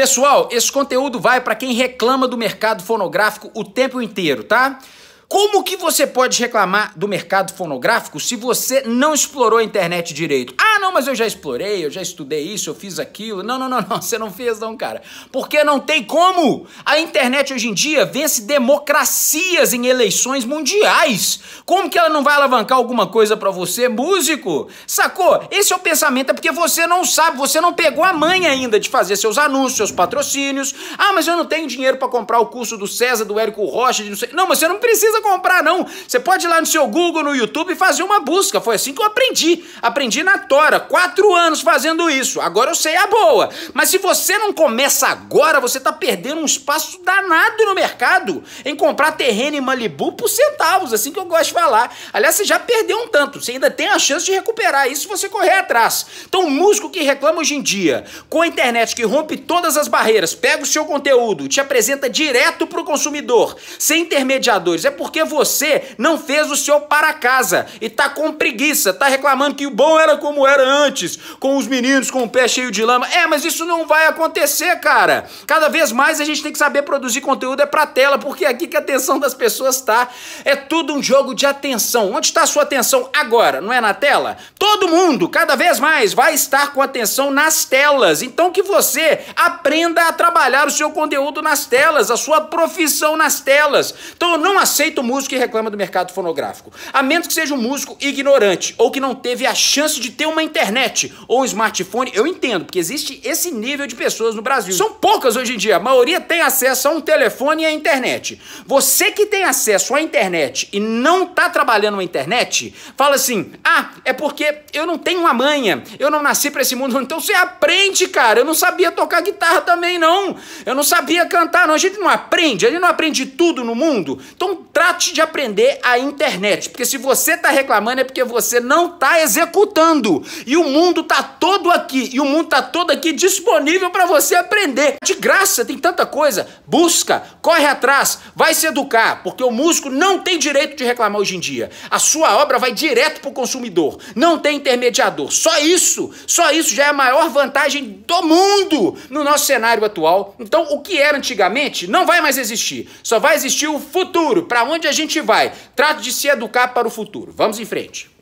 Pessoal, esse conteúdo vai para quem reclama do mercado fonográfico o tempo inteiro, tá? Como que você pode reclamar do mercado fonográfico se você não explorou a internet direito? Ah, não, mas eu já explorei, eu já estudei isso, eu fiz aquilo. Não, não, não, não, você não fez não, cara. Porque não tem como. A internet hoje em dia vence democracias em eleições mundiais. Como que ela não vai alavancar alguma coisa para você, músico? Sacou? Esse é o pensamento, é porque você não sabe, você não pegou a mãe ainda de fazer seus anúncios, seus patrocínios. Ah, mas eu não tenho dinheiro para comprar o curso do César, do Érico Rocha, de não sei. Não, mas você não precisa comprar não. Você pode ir lá no seu Google, no YouTube e fazer uma busca. Foi assim que eu aprendi. Aprendi na tora agora, quatro anos fazendo isso, agora eu sei a boa. Mas se você não começa agora, você tá perdendo um espaço danado no mercado em comprar terreno em Malibu por centavos, assim que eu gosto de falar. Aliás, você já perdeu um tanto, você ainda tem a chance de recuperar isso se você correr atrás. Então, o músico que reclama hoje em dia, com a internet que rompe todas as barreiras, pega o seu conteúdo, te apresenta direto pro consumidor, sem intermediadores, é porque você não fez o seu para casa e tá com preguiça, tá reclamando que o bom era como era era antes, com os meninos com o pé cheio de lama. É, mas isso não vai acontecer, cara. Cada vez mais a gente tem que saber produzir conteúdo é pra tela, porque é aqui que a atenção das pessoas tá. É tudo um jogo de atenção. Onde está a sua atenção agora? Não é na tela? Todo todo mundo, cada vez mais, vai estar com atenção nas telas. Então que você aprenda a trabalhar o seu conteúdo nas telas, a sua profissão nas telas. Então eu não aceito músico que reclama do mercado fonográfico, a menos que seja um músico ignorante ou que não teve a chance de ter uma internet ou um smartphone. Eu entendo, porque existe esse nível de pessoas no Brasil. São poucas hoje em dia, a maioria tem acesso a um telefone e à internet. Você que tem acesso à internet e não está trabalhando na internet, fala assim: "Ah, é porque eu não tenho uma manha, eu não nasci para esse mundo, então você aprende, cara. Eu não sabia tocar guitarra também, não. Eu não sabia cantar, não. A gente não aprende, a gente não aprende tudo no mundo. Então trate de aprender a internet, porque se você tá reclamando é porque você não tá executando. E o mundo tá todo aqui, e o mundo tá todo aqui disponível para você aprender. De graça, tem tanta coisa. Busca, corre atrás, vai se educar, porque o músico não tem direito de reclamar hoje em dia. A sua obra vai direto pro consumidor. Não tem intermediador. Só isso, só isso já é a maior vantagem do mundo no nosso cenário atual. Então, o que era antigamente não vai mais existir. Só vai existir o futuro, para onde a gente vai. Trato de se educar para o futuro. Vamos em frente.